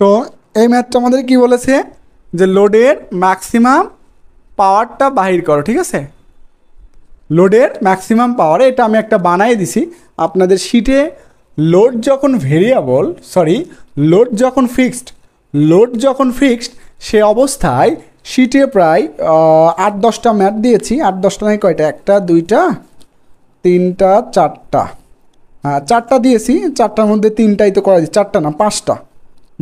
তো এই ম্যাথটা আমাদের কি বলেছে যে লোডের ম্যাক্সিমাম পাওয়ারটা বাহির করো ঠিক আছে লোডের ম্যাক্সিমাম পাওয়ারে এটা আমি একটা বানাই দিছি আপনাদের শিটে লোড যখন ভেরিয়েবল সরি লোড যখন ফিক্সড লোড যখন ফিক্সড সে অবস্থায় শিটে প্রায় আট দশটা ম্যাট দিয়েছি আট দশটা নয় মানে কয়টা একটা দুইটা তিনটা চারটা হ্যাঁ চারটা দিয়েছি চারটার মধ্যে তিনটাই তো করা চারটা না পাঁচটা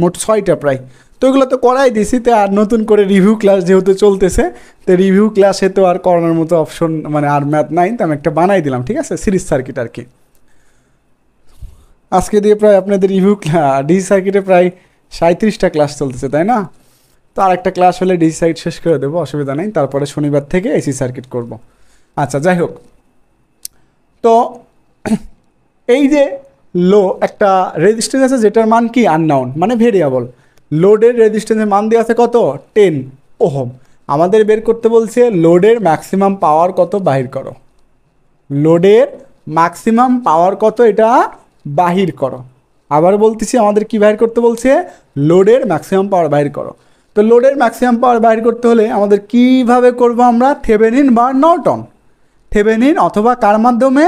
মোট ছয়টা প্রায় তো এগুলো তো করাই দিছি তো আর নতুন করে রিভিউ ক্লাস যেহেতু চলতেছে তো রিভিউ ক্লাসে তো আর করোনার মতো অপশন মানে আর ম্যাথ নাই তো আমি একটা বানাই দিলাম ঠিক আছে সিরিজ সার্কিট আর কি আজকে দিয়ে প্রায় আপনাদের রিভিউ ডি সার্কিটে প্রায় সাঁত্রিশটা ক্লাস চলতেছে তাই না তো আর একটা ক্লাস হলে ডি সার্কিট শেষ করে দেবো অসুবিধা নেই তারপরে শনিবার থেকে এসি সার্কিট করব আচ্ছা যাই হোক তো এই যে লো একটা রেজিস্ট্যান্স আছে যেটার মান কি আননাউন মানে ভেরিয়েবল লোডের রেজিস্ট্যান্সের মান দেওয়া আছে কত টেন ওহম আমাদের বের করতে বলছে লোডের ম্যাক্সিমাম পাওয়ার কত বাহির করো লোডের ম্যাক্সিমাম পাওয়ার কত এটা বাহির করো আবার বলতেছি আমাদের কি বাহির করতে বলছে লোডের ম্যাক্সিমাম পাওয়ার বাহির করো তো লোডের ম্যাক্সিমাম পাওয়ার বাহির করতে হলে আমাদের কিভাবে করব আমরা থেভেনিন বা নটন থেভেনিন অথবা কার মাধ্যমে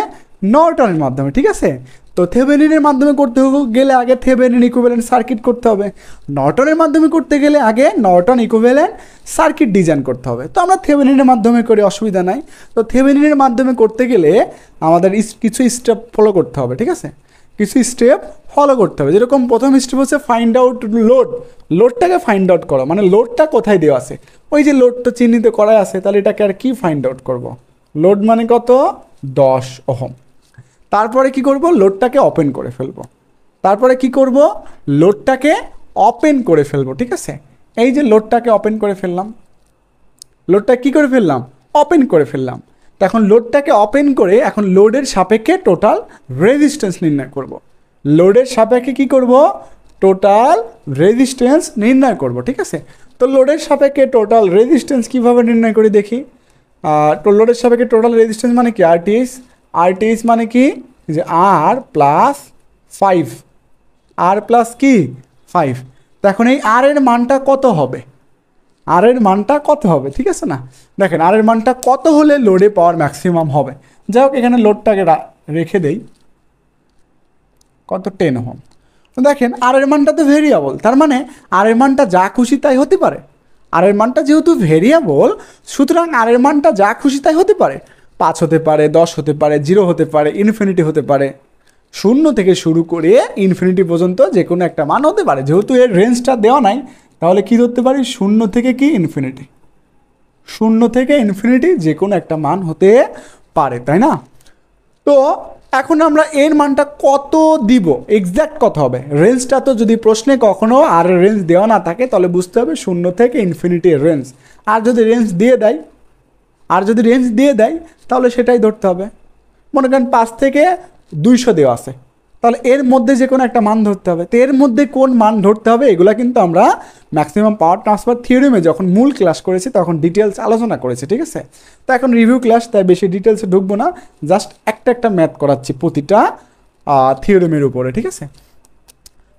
নর্টনের মাধ্যমে ঠিক আছে তো থেভেনিনের মাধ্যমে করতে গেলে আগে থেবেনিন ইকুইভ্যালেন্ট সার্কিট করতে হবে নর্টনের মাধ্যমে করতে গেলে আগে নর্টন ইকুইভ্যালেন্ট সার্কিট ডিজাইন করতে হবে তো আমরা থেবেনিনের মাধ্যমে করি অসুবিধা নাই তো থেভেনিনের মাধ্যমে করতে গেলে আমাদের কিছু স্টেপ ফলো করতে হবে ঠিক আছে কিছু স্টেপ ফলো করতে হবে যেরকম প্রথম স্টেপ হচ্ছে ফাইন্ড আউট লোড লোডটাকে ফাইন্ড আউট করো মানে লোডটা কোথায় দেওয়া আছে ওই যে লোডটা চিহ্নিত করাই আছে তাহলে এটাকে আর কি ফাইন্ড আউট করবো লোড মানে কত দশ ওহম তারপরে কি করব লোডটাকে ওপেন করে ফেলবো তারপরে কি করব লোডটাকে ওপেন করে ফেলবো ঠিক আছে এই যে লোডটাকে ওপেন করে ফেললাম লোডটা কি করে ফেললাম ওপেন করে ফেললাম তো এখন লোডটাকে ওপেন করে এখন লোডের সাপেক্ষে টোটাল রেজিস্ট্যান্স নির্ণয় করব। লোডের সাপেক্ষে কি করব টোটাল রেজিস্ট্যান্স নির্ণয় করব ঠিক আছে তো লোডের সাপেক্ষে টোটাল রেজিস্ট্যান্স কিভাবে নির্ণয় করে দেখি আর লোডের সাপেক্ষে টোটাল রেজিস্ট্যান্স মানে কি আরটিএস আরটিএইচ মানে কি যে R plus five R plus কি ফাইভ এখন এই আর এর মানটা কত হবে আর এর মানটা কত হবে ঠিক আছে না দেখেন আর এর মানটা কত হলে লোডে পাওয়ার ম্যাক্সিমাম হবে যাই হোক এখানে লোডটাকে রেখে দেই কত টেন হোম তো দেখেন আর এর মানটা তো ভেরিয়েবল তার মানে আর এর মানটা যা খুশি তাই হতে পারে আর এর মানটা যেহেতু ভেরিয়েবল সুতরাং আর এর মানটা যা খুশি তাই হতে পারে পাঁচ হতে পারে দশ হতে পারে জিরো হতে পারে ইনফিনিটি হতে পারে শূন্য থেকে শুরু করে ইনফিনিটি পর্যন্ত যে কোনো একটা মান হতে পারে যেহেতু এর রেঞ্জটা দেওয়া নাই তাহলে কি ধরতে পারি শূন্য থেকে কি ইনফিনিটি শূন্য থেকে ইনফিনিটি যে কোনো একটা মান হতে পারে তাই না তো এখন আমরা এর মানটা কত দিব এক্স্যাক্ট কত হবে রেঞ্জটা তো যদি প্রশ্নে কখনো আর রেঞ্জ দেওয়া না থাকে তাহলে বুঝতে হবে শূন্য থেকে ইনফিনিটি রেঞ্জ আর যদি রেঞ্জ দিয়ে দেয় আর যদি রেঞ্জ দিয়ে দেয় তাহলে সেটাই ধরতে হবে মনে করেন পাঁচ থেকে দুইশো দেওয়া আছে তাহলে এর মধ্যে যে কোনো একটা মান ধরতে হবে তো এর মধ্যে কোন মান ধরতে হবে এগুলো কিন্তু আমরা ম্যাক্সিমাম পাওয়ার ট্রান্সফার থিওরিমে যখন মূল ক্লাস করেছি তখন ডিটেলস আলোচনা করেছি ঠিক আছে তো এখন রিভিউ ক্লাস তাই বেশি ডিটেলসে ঢুকবো না জাস্ট একটা একটা ম্যাথ করাচ্ছি প্রতিটা থিওরিমের উপরে ঠিক আছে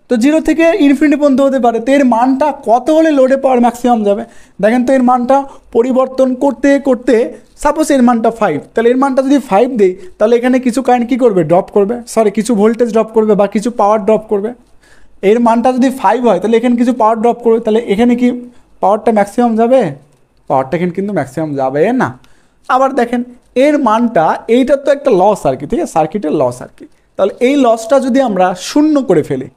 তো জিরো থেকে ইনফিনিটি পর্যন্ত হতে পারে তো এর মানটা কত হলে লোডে পাওয়ার ম্যাক্সিমাম যাবে দেখেন তো এর মানটা পরিবর্তন করতে করতে সাপোজ এর মানটা ফাইভ তাহলে এর মানটা যদি ফাইভ দিই তাহলে এখানে কিছু কারেন্ট কী করবে ড্রপ করবে সরি কিছু ভোল্টেজ ড্রপ করবে বা কিছু পাওয়ার ড্রপ করবে এর মানটা যদি ফাইভ হয় তাহলে এখানে কিছু পাওয়ার ড্রপ করবে তাহলে এখানে কি পাওয়ারটা ম্যাক্সিমাম যাবে পাওয়ারটা এখানে কিন্তু ম্যাক্সিমাম যাবে না আবার দেখেন এর মানটা এইটার তো একটা লস আর কি ঠিক আছে সার্কিটের লস আর কি তাহলে এই লসটা যদি আমরা শূন্য করে ফেলি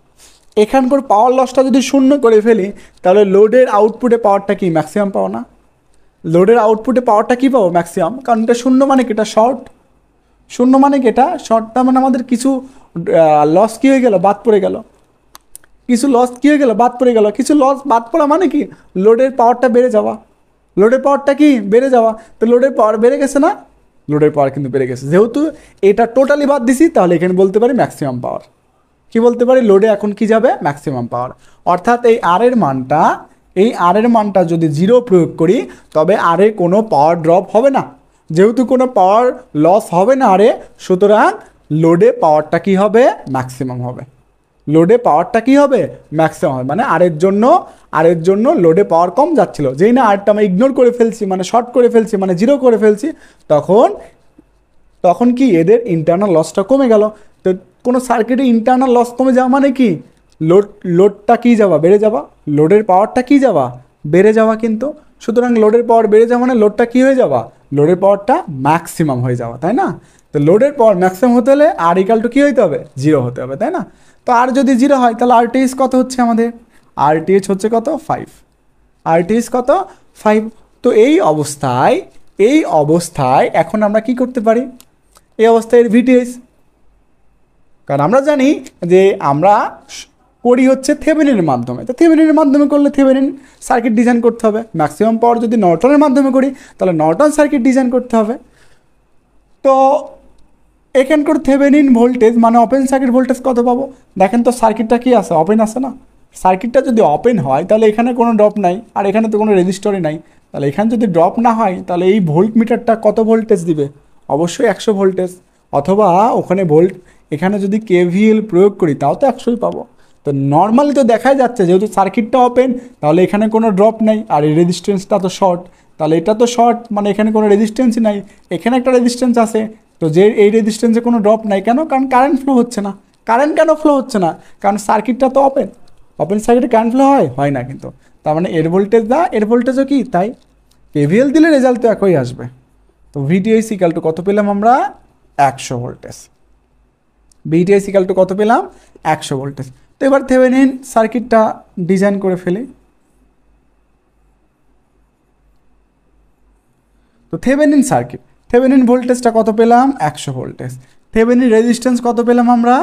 এখানকার পাওয়ার লসটা যদি শূন্য করে ফেলি তাহলে লোডের আউটপুটে পাওয়ারটা কি ম্যাক্সিমাম পাও না লোডের আউটপুটে পাওয়ারটা কী পাবো ম্যাক্সিমাম কারণ এটা শূন্য মানে কি এটা শর্ট শূন্য মানে কি এটা শর্ট তার মানে আমাদের কিছু লস কী হয়ে গেল বাদ পড়ে গেল কিছু লস কী হয়ে গেল বাদ পড়ে গেল কিছু লস বাদ পড়া মানে কি লোডের পাওয়ারটা বেড়ে যাওয়া লোডের পাওয়ারটা কি বেড়ে যাওয়া তো লোডের পাওয়ার বেড়ে গেছে না লোডের পাওয়ার কিন্তু বেড়ে গেছে যেহেতু এটা টোটালি বাদ দিছি তাহলে এখানে বলতে পারি ম্যাক্সিমাম পাওয়ার কি বলতে পারি লোডে এখন কি যাবে ম্যাক্সিমাম পাওয়ার অর্থাৎ এই আর এর মানটা এই আর এর মানটা যদি জিরো প্রয়োগ করি তবে আরে কোনো পাওয়ার ড্রপ হবে না যেহেতু কোনো পাওয়ার লস হবে না আরে সুতরাং লোডে পাওয়ারটা কি হবে ম্যাক্সিমাম হবে লোডে পাওয়ারটা কি হবে ম্যাক্সিমাম হবে মানে আরের জন্য আরের জন্য লোডে পাওয়ার কম যাচ্ছিল যেই না আরটা আমি ইগনোর করে ফেলছি মানে শর্ট করে ফেলছি মানে জিরো করে ফেলছি তখন তখন কি এদের ইন্টারনাল লসটা কমে গেল তো কোনো সার্কিটে ইন্টারনাল লস কমে যাওয়া মানে কি লোড লোডটা কী যাওয়া বেড়ে যাওয়া লোডের পাওয়ারটা কী যাওয়া বেড়ে যাওয়া কিন্তু সুতরাং লোডের পাওয়ার বেড়ে যাওয়া মানে লোডটা কী হয়ে যাওয়া লোডের পাওয়ারটা ম্যাক্সিমাম হয়ে যাওয়া তাই না তো লোডের পাওয়ার ম্যাক্সিমাম হতে হলে আর ইকাল টু কী হইতে হবে জিরো হতে হবে তাই না তো আর যদি জিরো হয় তাহলে আরটিএস কত হচ্ছে আমাদের আরটিএস হচ্ছে কত ফাইভ আরটিএস কত ফাইভ তো এই অবস্থায় এই অবস্থায় এখন আমরা কি করতে পারি এই অবস্থায় এর ভিটিএস কারণ আমরা জানি যে আমরা করি হচ্ছে থেভেনিনের মাধ্যমে তো থেভেনিনের মাধ্যমে করলে থেভেনিন সার্কিট ডিজাইন করতে হবে ম্যাক্সিমাম পাওয়ার যদি নর্টনের মাধ্যমে করি তাহলে নর্টন সার্কিট ডিজাইন করতে হবে তো এখানকার থেভেনিন ভোল্টেজ মানে ওপেন সার্কিট ভোল্টেজ কত পাবো দেখেন তো সার্কিটটা কি আছে ওপেন আছে না সার্কিটটা যদি ওপেন হয় তাহলে এখানে কোনো ড্রপ নাই আর এখানে তো কোনো রেজিস্টরই নাই তাহলে এখানে যদি ড্রপ না হয় তাহলে এই ভোল্ট মিটারটা কত ভোল্টেজ দিবে অবশ্যই একশো ভোল্টেজ অথবা ওখানে ভোল্ট এখানে যদি কেভিএল প্রয়োগ করি তাও তো একশোই পাবো তো নর্মালি তো দেখাই যাচ্ছে যেহেতু সার্কিটটা ওপেন তাহলে এখানে কোনো ড্রপ নেই আর এই রেজিস্ট্যান্সটা তো শর্ট তাহলে এটা তো শর্ট মানে এখানে কোনো রেজিস্ট্যান্সই নাই এখানে একটা রেজিস্ট্যান্স আছে তো যে এই রেজিস্ট্যান্সে কোনো ড্রপ নাই কেন কারণ কারেন্ট ফ্লো হচ্ছে না কারেন্ট কেন ফ্লো হচ্ছে না কারণ সার্কিটটা তো ওপেন ওপেন সার্কিটে কারেন্ট ফ্লো হয় হয় না কিন্তু তার মানে এর ভোল্টেজ দা এর ভোল্টেজও কি তাই কেভিএল দিলে রেজাল্ট তো একই আসবে তো ভিডিও সিকাল টু কত পেলাম আমরা একশো ভোল্টেজ বিটিএস ইকাল টু কত পেলাম একশো ভোল্টেজ তো এবার থেভেনিন সার্কিটটা ডিজাইন করে ফেলি তো থেভেনিন সার্কিট থেভেনিন ভোল্টেজটা কত পেলাম একশো ভোল্টেজ থেভেনিন রেজিস্ট্যান্স কত পেলাম আমরা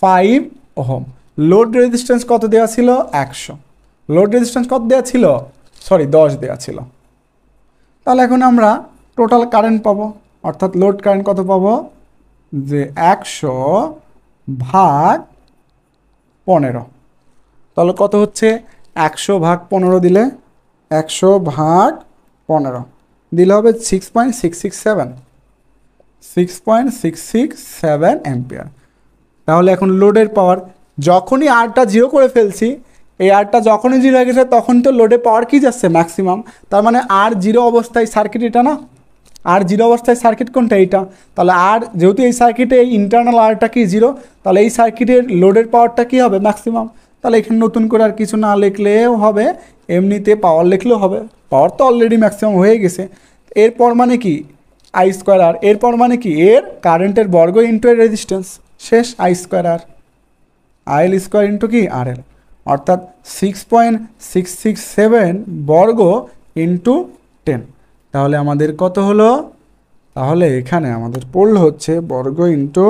ফাইভ ওহম লোড রেজিস্ট্যান্স কত দেওয়া ছিল একশো লোড রেজিস্ট্যান্স কত দেওয়া ছিল সরি দশ দেওয়া ছিল তাহলে এখন আমরা টোটাল কারেন্ট পাবো অর্থাৎ লোড কারেন্ট কত পাবো যে একশো ভাগ পনেরো তাহলে কত হচ্ছে একশো ভাগ পনেরো দিলে একশো ভাগ পনেরো দিলে হবে six point six six seven six point six six seven ampere তাহলে এখন লোডের পাওয়ার যখনই আরটা জিরো করে ফেলছি এই আরটা যখনই জিরো হয়ে গেছে তখন তো লোডে পাওয়ার কি যাচ্ছে ম্যাক্সিমাম তার মানে আর জিরো অবস্থায় সার্কিট এটা না আর জিরো অবস্থায় সার্কিট কোনটা এইটা তাহলে আর যেহেতু এই সার্কিটে এই ইন্টারনাল আরটা কি জিরো তাহলে এই সার্কিটের লোডের পাওয়ারটা কি হবে ম্যাক্সিমাম তাহলে এখানে নতুন করে আর কিছু না লিখলেও হবে এমনিতে পাওয়ার লিখলেও হবে পাওয়ার তো অলরেডি ম্যাক্সিমাম হয়ে গেছে এরপর মানে কি আই স্কোয়ার আর এরপর মানে কি এর কারেন্টের বর্গ ইন্টু এর রেজিস্ট্যান্স শেষ I square R IL square into কি আর এল অর্থাৎ six point six six seven বর্গ ইন্টু টেন তাহলে আমাদের কত হলো তাহলে এখানে আমাদের পড়ল হচ্ছে বর্গ ইন্টু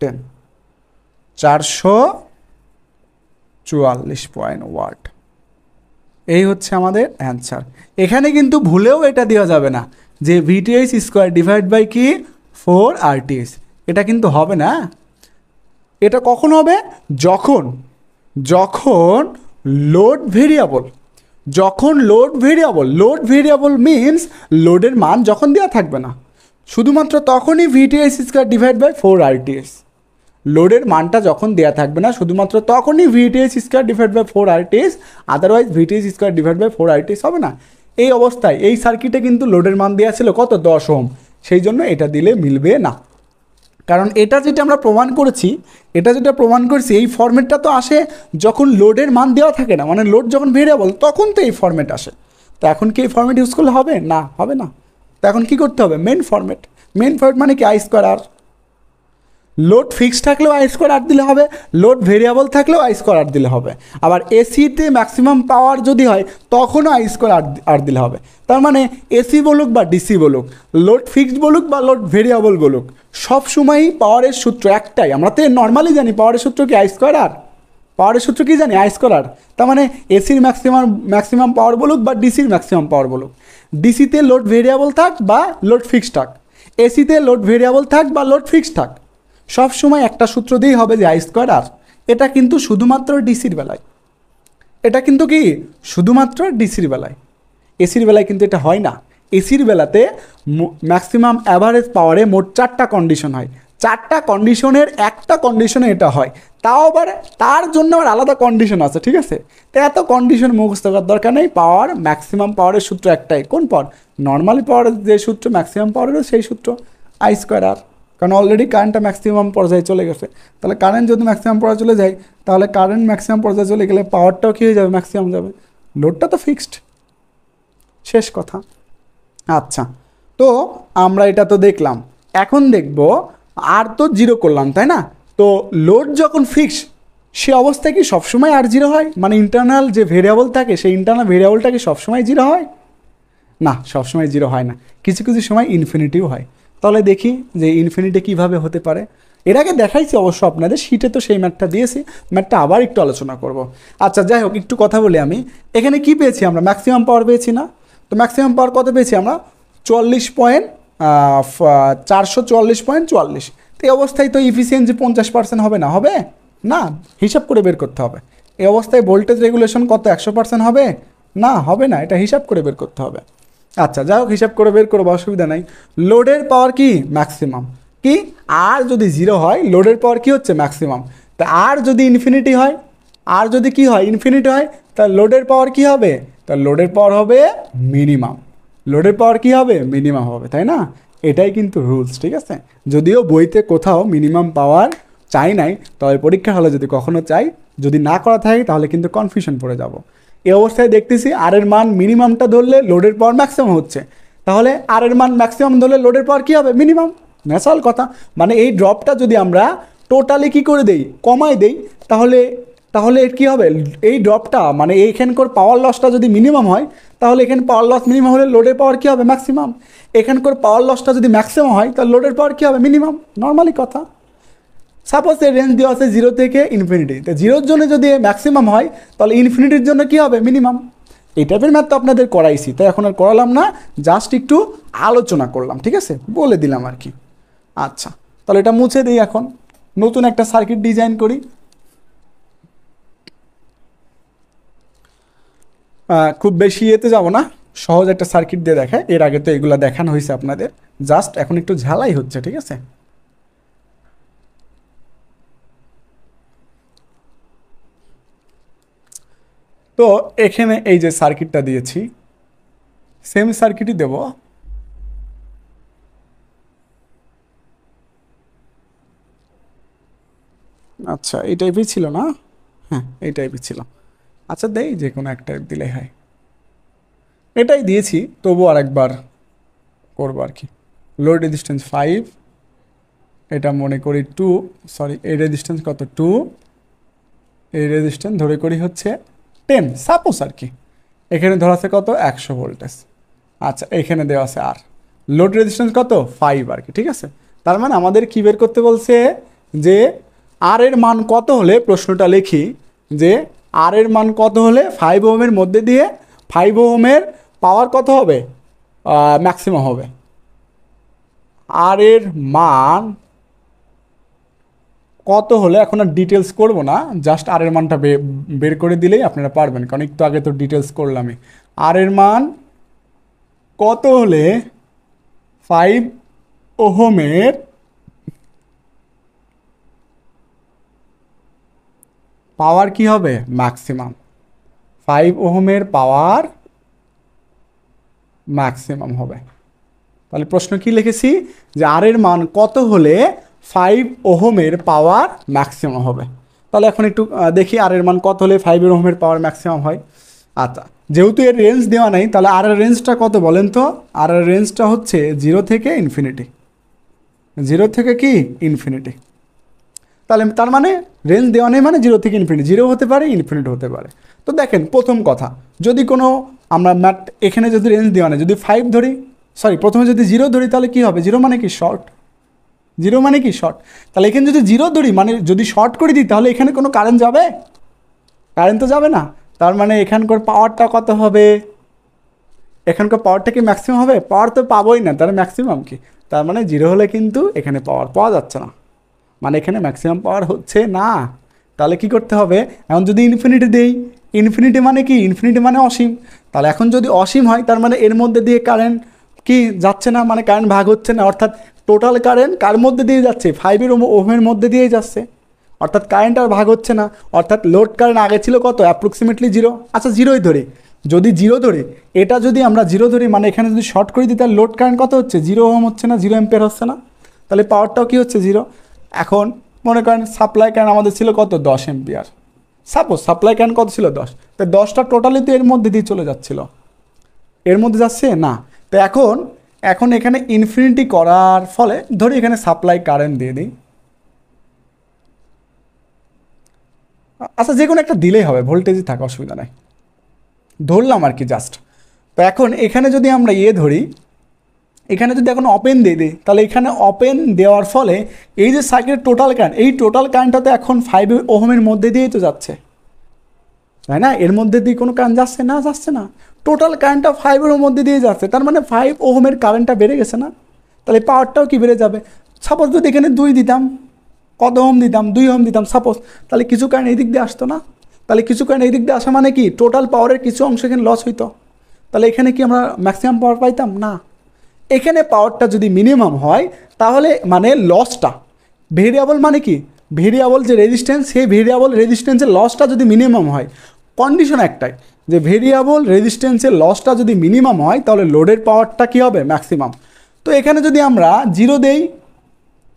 টেন চারশো চুয়াল্লিশ পয়েন্ট ওয়াট এই হচ্ছে আমাদের অ্যান্সার এখানে কিন্তু ভুলেও এটা দেওয়া যাবে না যে ভিটিএস স্কোয়ার ডিভাইড বাই কি ফোর আরটিএস এটা কিন্তু হবে না এটা কখন হবে যখন যখন লোড ভেরিয়েবল যখন load variable load variable means লোডের মান যখন দেওয়া থাকবে না শুধুমাত্র তখনই VTS square divide by four RTS লোডের মানটা যখন দেওয়া থাকবে না শুধুমাত্র তখনই VTS square divide by four RTS otherwise VTS square divide by four RTS হবে না এই অবস্থায় এই সার্কিটে কিন্তু লোডের মান দেওয়া ছিল কত দশ ওম সেই জন্য এটা দিলে মিলবে না কারণ এটা যেটা আমরা প্রমাণ করেছি এটা যেটা প্রমাণ করেছি এই ফর্মেটটা তো আসে যখন লোডের মান দেওয়া থাকে না মানে লোড যখন ভেরিয়েবল তখন তো এই ফর্মেট আসে তো এখন কি এই ফর্মেট ইউজ করলে হবে না হবে না তো এখন কি করতে হবে মেন ফর্মেট মেন ফর্মেট মানে কি I square R load fix থাকলেও আই স্কোয়ার আর দিলে হবে লোড ভেরিয়েবল থাকলেও আই স্কোয়ার আর দিলে হবে আবার এসিতে ম্যাক্সিমাম পাওয়ার যদি হয় তখনও আই স্কোয়ার আর দিলে হবে তার মানে এসি বলুক বা ডিসি বলুক লোড ফিক্সড বলুক বা লোড ভেরিয়েবল বলুক সব সময়ই পাওয়ারের সূত্র একটাই আমরা তো নর্মালি জানি পাওয়ারের সূত্র কি আই স্কোয়ার আর পাওয়ারের সূত্র কী জানি আই স্কোয়ার তার মানে এসির ম্যাক্সিমাম ম্যাক্সিমাম পাওয়ার বলুক বা ডিসির ম্যাক্সিমাম পাওয়ার বলুক ডিসিতে লোড ভেরিয়েবল থাক বা লোড ফিক্সড থাক এসিতে লোড ভেরিয়েবল থাক বা লোড ফিক্সড থাক সব সময় একটা সূত্র দিয়েই হবে যে আই স্কোয়ার আর এটা কিন্তু শুধুমাত্র ডিসির বেলায় এটা কিন্তু কি শুধুমাত্র ডিসির বেলায় এসির বেলায় কিন্তু এটা হয় না এসির বেলাতে ম্যাক্সিমাম অ্যাভারেজ পাওয়ারে মোট চারটা কন্ডিশন হয় চারটা কন্ডিশনের একটা কন্ডিশনে এটা হয় তাও আবার তার জন্য আবার আলাদা কন্ডিশন আছে ঠিক আছে তো এত কন্ডিশন মুখস্থ করার দরকার নেই পাওয়ার ম্যাক্সিমাম পাওয়ারের সূত্র একটাই কোন পাওয়ার নর্মালি পাওয়ারের যে সূত্র ম্যাক্সিমাম পাওয়ারেরও সেই সূত্র আই স্কোয়ার আর কারণ অলরেডি কারেন্টটা ম্যাক্সিমাম পর্যায়ে চলে গেছে তাহলে কারেন্ট যদি ম্যাক্সিমাম পর্যায়ে চলে যায় তাহলে কারেন্ট ম্যাক্সিমাম পর্যায়ে চলে গেলে পাওয়ারটাও কী হয়ে যাবে ম্যাক্সিমাম যাবে লোডটা তো ফিক্সড শেষ কথা আচ্ছা তো আমরা এটা তো দেখলাম এখন দেখব আর তো জিরো করলাম তাই না তো লোড যখন ফিক্স সে অবস্থায় কি সবসময় আর জিরো হয় মানে ইন্টারনাল যে ভেরিয়েবল থাকে সেই ইন্টারনাল ভেরিয়েবলটা কি সবসময় জিরো হয় না সবসময় জিরো হয় না কিছু কিছু সময় ইনফিনিটিও হয় তাহলে দেখি যে ইনফিনিটি কিভাবে হতে পারে এর আগে দেখাইছি অবশ্য আপনাদের শীটে তো সেই ম্যাটটা দিয়েছি ম্যাটটা আবার একটু আলোচনা করব আচ্ছা যাই হোক একটু কথা বলি আমি এখানে কি পেয়েছি আমরা ম্যাক্সিমাম পাওয়ার পেয়েছি না তো ম্যাক্সিমাম পাওয়ার কত পেয়েছি আমরা চল্লিশ পয়েন্ট চারশো চুয়াল্লিশ পয়েন্ট চুয়াল্লিশ তো এই অবস্থায় তো ইফিসিয়েন্সি পঞ্চাশ পার্সেন্ট হবে না হবে না হিসাব করে বের করতে হবে এই অবস্থায় ভোল্টেজ রেগুলেশন কত একশো পার্সেন্ট হবে না হবে না এটা হিসাব করে বের করতে হবে আচ্ছা যাই হোক হিসাব করে বের করবো অসুবিধা নাই লোডের পাওয়ার কি ম্যাক্সিমাম কি আর যদি জিরো হয় লোডের পাওয়ার কি হচ্ছে ম্যাক্সিমাম তা আর যদি ইনফিনিটি হয় আর যদি কি হয় ইনফিনিটি হয় তা লোডের পাওয়ার কি হবে তা লোডের পাওয়ার হবে মিনিমাম লোডের পাওয়ার কি হবে মিনিমাম হবে তাই না এটাই কিন্তু রুলস ঠিক আছে যদিও বইতে কোথাও মিনিমাম পাওয়ার চাই নাই তবে পরীক্ষা হলে যদি কখনো চাই যদি না করা থাকে তাহলে কিন্তু কনফিউশন পড়ে যাব এ অবস্থায় দেখতেছি আর এর মান মিনিমামটা ধরলে লোডের পাওয়ার ম্যাক্সিমাম হচ্ছে তাহলে আর এর মান ম্যাক্সিমাম ধরলে লোডের পাওয়ার কী হবে মিনিমাম ন্যাচারাল কথা মানে এই ড্রপটা যদি আমরা টোটালি কি করে দেই কমায় দেই তাহলে তাহলে কী হবে এই ড্রপটা মানে এইখানকার পাওয়ার লসটা যদি মিনিমাম হয় তাহলে এখানে পাওয়ার লস মিনিমাম হলে লোডের পাওয়ার কী হবে ম্যাক্সিমাম এখানকার পাওয়ার লসটা যদি ম্যাক্সিমাম হয় তাহলে লোডের পাওয়ার কী হবে মিনিমাম নর্মালি কথা সাপোজ এর রেঞ্জ দেওয়া আছে জিরো থেকে ইনফিনিটি তো জিরোর জন্য যদি ম্যাক্সিমাম হয় তাহলে ইনফিনিটির জন্য কি হবে মিনিমাম এই টাইপের ম্যাথ তো আপনাদের করাইছি তাই এখন আর করালাম না জাস্ট একটু আলোচনা করলাম ঠিক আছে বলে দিলাম আর কি আচ্ছা তাহলে এটা মুছে দিই এখন নতুন একটা সার্কিট ডিজাইন করি খুব বেশি এতে যাব না সহজ একটা সার্কিট দিয়ে দেখায় এর আগে তো এগুলো দেখানো হয়েছে আপনাদের জাস্ট এখন একটু ঝালাই হচ্ছে ঠিক আছে তো এখানে এই যে সার্কিটটা দিয়েছি সেম সার্কিটই দেব আচ্ছা এই টাইপই ছিল না হ্যাঁ এই টাইপই ছিল আচ্ছা দেই যে কোনো এক টাইপ হয় এটাই দিয়েছি তবু আর একবার করবো আর কি লোড রেজিস্ট্যান্স ফাইভ এটা মনে করি টু সরি এই রেজিস্ট্যান্স কত টু এই রেজিস্ট্যান্স ধরে করি হচ্ছে টেন সাপোজ আর কি এখানে ধরা আছে কত একশো ভোল্টেজ আচ্ছা এখানে দেওয়া আছে আর লোড রেজিস্ট্যান্স কত ফাইভ আর কি ঠিক আছে তার মানে আমাদের কী বের করতে বলছে যে আর এর মান কত হলে প্রশ্নটা লিখি যে আর এর মান কত হলে ফাইভ ওহমের মধ্যে দিয়ে ফাইভ ওহমের পাওয়ার কত হবে ম্যাক্সিমাম হবে আর এর মান কত হলে এখন আর ডিটেলস করবো না জাস্ট আর এর মানটা বের করে দিলেই আপনারা পারবেন কারণ একটু আগে তো ডিটেলস করলামই আর এর মান কত হলে ফাইভ ওহোমের পাওয়ার কি হবে ম্যাক্সিমাম ফাইভ ওহোমের পাওয়ার ম্যাক্সিমাম হবে তাহলে প্রশ্ন কি লিখেছি যে আর এর মান কত হলে ফাইভ ওহোমের পাওয়ার ম্যাক্সিমাম হবে তাহলে এখন একটু দেখি আর এর মান কত হলে ফাইভের ওহমের পাওয়ার ম্যাক্সিমাম হয় আচ্ছা যেহেতু এর রেঞ্জ দেওয়া নাই তাহলে আর এর রেঞ্জটা কত বলেন তো আর এর রেঞ্জটা হচ্ছে জিরো থেকে ইনফিনিটি জিরো থেকে কি ইনফিনিটি তাহলে তার মানে রেঞ্জ দেওয়া নেই মানে জিরো থেকে ইনফিনিটি জিরো হতে পারে ইনফিনিট হতে পারে তো দেখেন প্রথম কথা যদি কোনো আমরা ম্যাট এখানে যদি রেঞ্জ দেওয়া নেই যদি ফাইভ ধরি সরি প্রথমে যদি জিরো ধরি তাহলে কী হবে জিরো মানে কি শর্ট জিরো মানে কি শর্ট তাহলে এখানে যদি জিরো ধরি মানে যদি শর্ট করে দিই তাহলে এখানে কোনো কারেন্ট যাবে কারেন্ট তো যাবে না তার মানে এখানকার পাওয়ারটা কত হবে এখানকার পাওয়ারটা কি ম্যাক্সিমাম হবে পাওয়ার তো পাবোই না তাহলে ম্যাক্সিমাম কি তার মানে জিরো হলে কিন্তু এখানে পাওয়ার পাওয়া যাচ্ছে না মানে এখানে ম্যাক্সিমাম পাওয়ার হচ্ছে না তাহলে কি করতে হবে এখন যদি ইনফিনিটি দেই ইনফিনিটি মানে কি ইনফিনিটি মানে অসীম তাহলে এখন যদি অসীম হয় তার মানে এর মধ্যে দিয়ে কারেন্ট কি যাচ্ছে না মানে কারেন্ট ভাগ হচ্ছে না অর্থাৎ টোটাল কারেন্ট কার মধ্যে দিয়ে যাচ্ছে ফাইভের ওহমের মধ্যে দিয়েই যাচ্ছে অর্থাৎ কারেন্ট আর ভাগ হচ্ছে না অর্থাৎ লোড কারেন্ট আগে ছিল কত অ্যাপ্রক্সিমেটলি জিরো আচ্ছা জিরোই ধরে যদি জিরো ধরে এটা যদি আমরা জিরো ধরি মানে এখানে যদি শর্ট করে দিই তাহলে লোড কারেন্ট কত হচ্ছে জিরো ওম হচ্ছে না জিরো এম্পেয়ার হচ্ছে না তাহলে পাওয়ারটাও কী হচ্ছে জিরো এখন মনে করেন সাপ্লাই কারেন্ট আমাদের ছিল কত দশ এম্পিয়ার সাপোজ সাপ্লাই কারেন্ট কত ছিল দশ তাই দশটা টোটালি তো এর মধ্যে দিয়ে চলে যাচ্ছিল এর মধ্যে যাচ্ছে না তো এখন এখন এখানে ইনফিনিটি করার ফলে ধরি এখানে সাপ্লাই কারেন্ট দিয়ে দিই আচ্ছা যে কোনো একটা দিলেই হবে ভোল্টেজই থাকা অসুবিধা নাই ধরলাম আর কি জাস্ট তো এখন এখানে যদি আমরা ইয়ে ধরি এখানে যদি এখন ওপেন দিয়ে দিই তাহলে এখানে ওপেন দেওয়ার ফলে এই যে সার্কিটের টোটাল কারেন্ট এই টোটাল কারেন্টটা তো এখন ফাইভ ওহমের মধ্যে দিয়েই তো যাচ্ছে তাই না এর মধ্যে দিয়ে কোনো কারেন্ট যাচ্ছে না যাচ্ছে না টোটাল কারেন্টটা ফাইভের মধ্যে দিয়ে যাচ্ছে তার মানে ফাইভ ওহমের কারেন্টটা বেড়ে গেছে না তাহলে পাওয়ারটাও কি বেড়ে যাবে সাপোজ যদি এখানে দুই দিতাম কত ওম দিতাম দুই ওম দিতাম সাপোজ তাহলে কিছু কারেন্ট এই দিক দিয়ে আসতো না তাহলে কিছু কারেন্ট এই দিক দিয়ে আসা মানে কি টোটাল পাওয়ারের কিছু অংশ এখানে লস হইতো তাহলে এখানে কি আমরা ম্যাক্সিমাম পাওয়ার পাইতাম না এখানে পাওয়ারটা যদি মিনিমাম হয় তাহলে মানে লসটা ভেরিয়েবল মানে কি ভেরিয়েবল যে রেজিস্ট্যান্স সেই ভেরিয়েবল রেজিস্ট্যান্সের লসটা যদি মিনিমাম হয় কন্ডিশন একটাই যে ভেরিয়েবল রেজিস্ট্যান্সের লসটা যদি মিনিমাম হয় তাহলে লোডের পাওয়ারটা কী হবে ম্যাক্সিমাম তো এখানে যদি আমরা জিরো দেই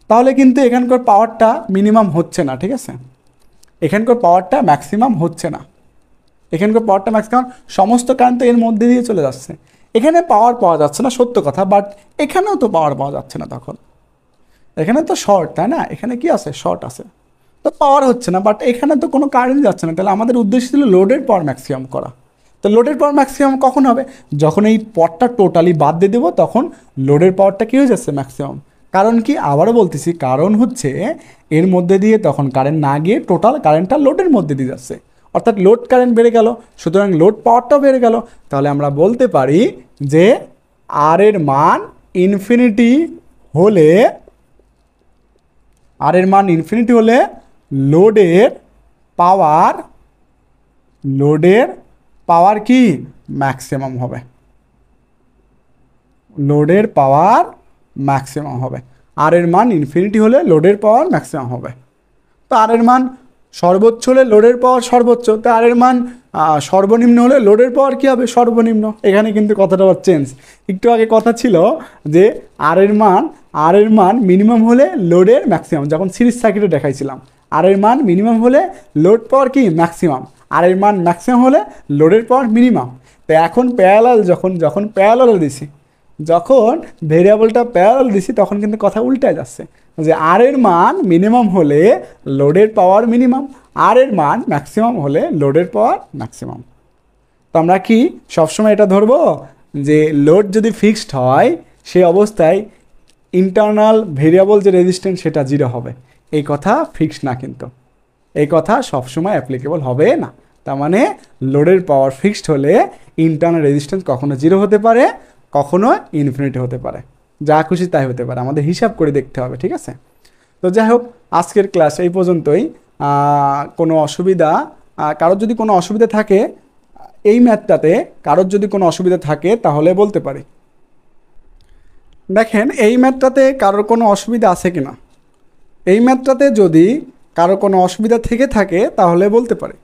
তাহলে কিন্তু এখানকার পাওয়ারটা মিনিমাম হচ্ছে না ঠিক আছে এখানকার পাওয়ারটা ম্যাক্সিমাম হচ্ছে না এখানকার পাওয়ারটা ম্যাক্সিমাম সমস্ত কারেন্ট তো এর মধ্যে দিয়ে চলে যাচ্ছে এখানে পাওয়ার পাওয়া যাচ্ছে না সত্য কথা বাট এখানেও তো পাওয়ার পাওয়া যাচ্ছে না তখন এখানে তো শর্ট তাই না এখানে কি আছে শর্ট আছে তো পাওয়ার হচ্ছে না বাট এখানে তো কোনো কারেন্ট যাচ্ছে না তাহলে আমাদের উদ্দেশ্য ছিল লোডের পাওয়ার ম্যাক্সিমাম করা তো লোডের পাওয়ার ম্যাক্সিমাম কখন হবে যখন এই পটটা টোটালি বাদ দিয়ে দেবো তখন লোডের পাওয়ারটা কী হয়ে যাচ্ছে ম্যাক্সিমাম কারণ কি আবারও বলতেছি কারণ হচ্ছে এর মধ্যে দিয়ে তখন কারেন্ট না গিয়ে টোটাল কারেন্টটা লোডের মধ্যে দিয়ে যাচ্ছে অর্থাৎ লোড কারেন্ট বেড়ে গেল সুতরাং লোড পাওয়ারটাও বেড়ে গেল তাহলে আমরা বলতে পারি যে আর এর মান ইনফিনিটি হলে আর এর মান ইনফিনিটি হলে লোডের পাওয়ার লোডের পাওয়ার কি ম্যাক্সিমাম হবে লোডের পাওয়ার ম্যাক্সিমাম হবে আর এর মান ইনফিনিটি হলে লোডের পাওয়ার ম্যাক্সিমাম হবে তো আর এর মান সর্বোচ্চ হলে লোডের পাওয়ার সর্বোচ্চ তো আর এর মান সর্বনিম্ন হলে লোডের পাওয়ার কী হবে সর্বনিম্ন এখানে কিন্তু কথাটা আবার চেঞ্জ একটু আগে কথা ছিল যে আর এর মান আর এর মান মিনিমাম হলে লোডের ম্যাক্সিমাম যখন সিরিজ সার্কিটে দেখাইছিলাম আর এর মান মিনিমাম হলে লোড পাওয়ার কি ম্যাক্সিমাম আর এর মান ম্যাক্সিমাম হলে লোডের পাওয়ার মিনিমাম তো এখন প্যারালাল যখন যখন প্যারালাল দিছি যখন ভেরিয়েবলটা প্যারাল দিছি তখন কিন্তু কথা উল্টায় যাচ্ছে যে আর এর মান মিনিমাম হলে লোডের পাওয়ার মিনিমাম আর এর মান ম্যাক্সিমাম হলে লোডের পাওয়ার ম্যাক্সিমাম তো আমরা কি সবসময় এটা ধরব যে লোড যদি ফিক্সড হয় সেই অবস্থায় ইন্টারনাল ভেরিয়েবল যে রেজিস্ট্যান্স সেটা জিরো হবে এই কথা ফিক্স না কিন্তু এই কথা সবসময় অ্যাপ্লিকেবল হবে না তার মানে লোডের পাওয়ার ফিক্সড হলে ইন্টারনাল রেজিস্ট্যান্স কখনো জিরো হতে পারে কখনো ইনফিনিটি হতে পারে যা খুশি তাই হতে পারে আমাদের হিসাব করে দেখতে হবে ঠিক আছে তো যাই হোক আজকের ক্লাস এই পর্যন্তই কোনো অসুবিধা কারোর যদি কোনো অসুবিধা থাকে এই ম্যাথটাতে কারোর যদি কোনো অসুবিধা থাকে তাহলে বলতে পারি দেখেন এই ম্যাথটাতে কারোর কোনো অসুবিধা আছে কি না এই মাত্রাতে যদি কারো কোনো অসুবিধা থেকে থাকে তাহলে বলতে পারে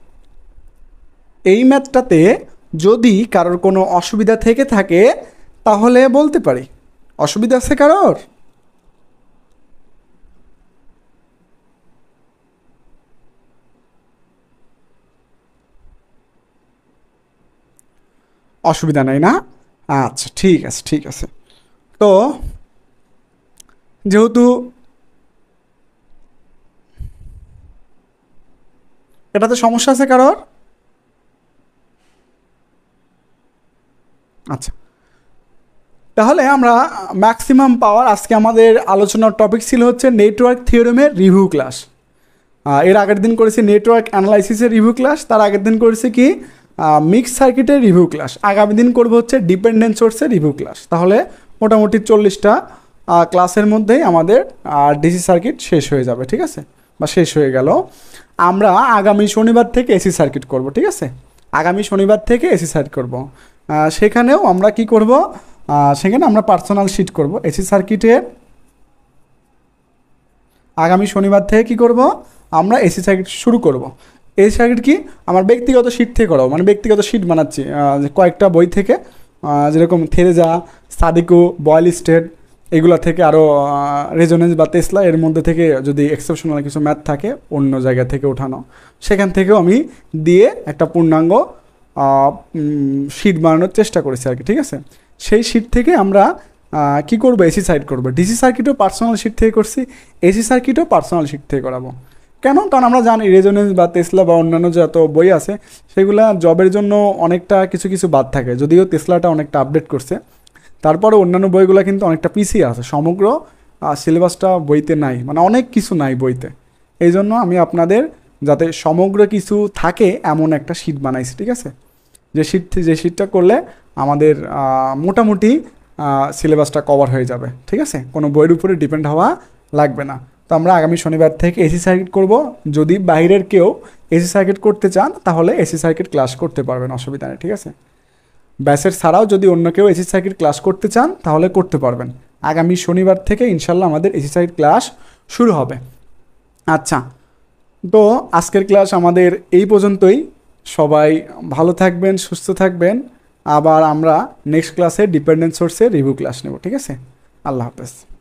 এই ম্যাথটাতে যদি কারোর কোনো অসুবিধা থেকে থাকে তাহলে বলতে পারি অসুবিধা আছে কারোর অসুবিধা নাই না আচ্ছা ঠিক আছে ঠিক আছে তো যেহেতু এটাতে সমস্যা আছে কারোর আচ্ছা তাহলে আমরা ম্যাক্সিমাম পাওয়ার আজকে আমাদের আলোচনার টপিক ছিল হচ্ছে নেটওয়ার্ক থিওরেমের রিভিউ ক্লাস এর আগের দিন করেছি নেটওয়ার্ক অ্যানালাইসিসের রিভিউ ক্লাস তার আগের দিন করেছি কি মিক্স সার্কিটের রিভিউ ক্লাস আগামী দিন করবো হচ্ছে ডিপেন্ডেন্ট সোর্সের রিভিউ ক্লাস তাহলে মোটামুটি চল্লিশটা ক্লাসের মধ্যেই আমাদের ডিসি সার্কিট শেষ হয়ে যাবে ঠিক আছে বা শেষ হয়ে গেল আমরা আগামী শনিবার থেকে এসি সার্কিট করব ঠিক আছে আগামী শনিবার থেকে এসি সার্কিট করব সেখানেও আমরা কি করব সেখানে আমরা পার্সোনাল শিট করব এসি সার্কিটে আগামী শনিবার থেকে কি করব আমরা এসি সার্কিট শুরু করব এসি সার্কিট কি আমার ব্যক্তিগত শিট থেকে করবো মানে ব্যক্তিগত শিট বানাচ্ছি কয়েকটা বই থেকে যেরকম থেরেজা সাদিকু বয়েল স্টেট এগুলা থেকে আরও রেজোনেন্স বা তেসলা এর মধ্যে থেকে যদি এক্সেপশনাল কিছু ম্যাথ থাকে অন্য জায়গা থেকে ওঠানো সেখান থেকেও আমি দিয়ে একটা পূর্ণাঙ্গ শীট বানানোর চেষ্টা করেছি আর কি ঠিক আছে সেই শীট থেকে আমরা কি করব এসি সাইড করবো ডিসি সার্কিটও পার্সোনাল শীট থেকে করছি এসি সার্কিটও পার্সোনাল শীট থেকে করাবো কেন কারণ আমরা জানি রেজোনেন্স বা তেসলা বা অন্যান্য যত বই আছে সেগুলা জবের জন্য অনেকটা কিছু কিছু বাদ থাকে যদিও তেসলাটা অনেকটা আপডেট করছে তারপরে অন্যান্য বইগুলো কিন্তু অনেকটা পিছিয়ে আছে সমগ্র সিলেবাসটা বইতে নাই মানে অনেক কিছু নাই বইতে এই জন্য আমি আপনাদের যাতে সমগ্র কিছু থাকে এমন একটা শীট বানাইছি ঠিক আছে যে শীট যে শীটটা করলে আমাদের মোটামুটি সিলেবাসটা কভার হয়ে যাবে ঠিক আছে কোনো বইয়ের উপরে ডিপেন্ড হওয়া লাগবে না তো আমরা আগামী শনিবার থেকে এসি সার্কিট করব যদি বাইরের কেউ এসি সার্কিট করতে চান তাহলে এসি সার্কিট ক্লাস করতে পারবেন অসুবিধা নেই ঠিক আছে ব্যাসের ছাড়াও যদি অন্য কেউ এসি সার্কিট ক্লাস করতে চান তাহলে করতে পারবেন আগামী শনিবার থেকে ইনশাল্লাহ আমাদের এসি সার্কিট ক্লাস শুরু হবে আচ্ছা তো আজকের ক্লাস আমাদের এই পর্যন্তই সবাই ভালো থাকবেন সুস্থ থাকবেন আবার আমরা নেক্সট ক্লাসে ডিপেন্ডেন্ট সোর্সে রিভিউ ক্লাস নেব ঠিক আছে আল্লাহ হাফেজ